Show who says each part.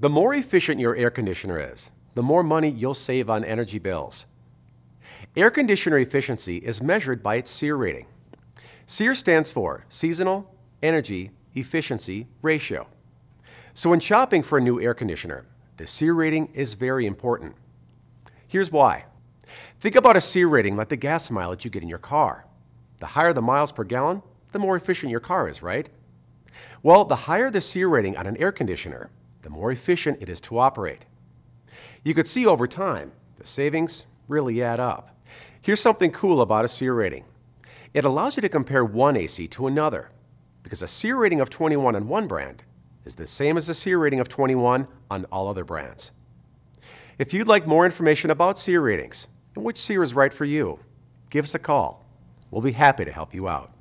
Speaker 1: The more efficient your air conditioner is, the more money
Speaker 2: you'll save on energy bills. Air conditioner efficiency is measured by its SEER rating. SEER stands for Seasonal Energy Efficiency Ratio. So when shopping for a new air conditioner, the SEER rating is very important. Here's why. Think about a SEER rating like the gas mileage you get in your car. The higher the miles per gallon, the more efficient your car is, right? Well, the higher the SEER rating on an air conditioner, the more efficient it is to operate. You could see over time, the savings really add up. Here's something cool about a SEER rating. It allows you to compare one AC to another, because a SEER rating of 21 on one brand is the same as a SEER rating of 21 on all other brands. If you'd like more information about SEER ratings and which SEER is right for you, give us a call. We'll
Speaker 3: be
Speaker 1: happy to help you out.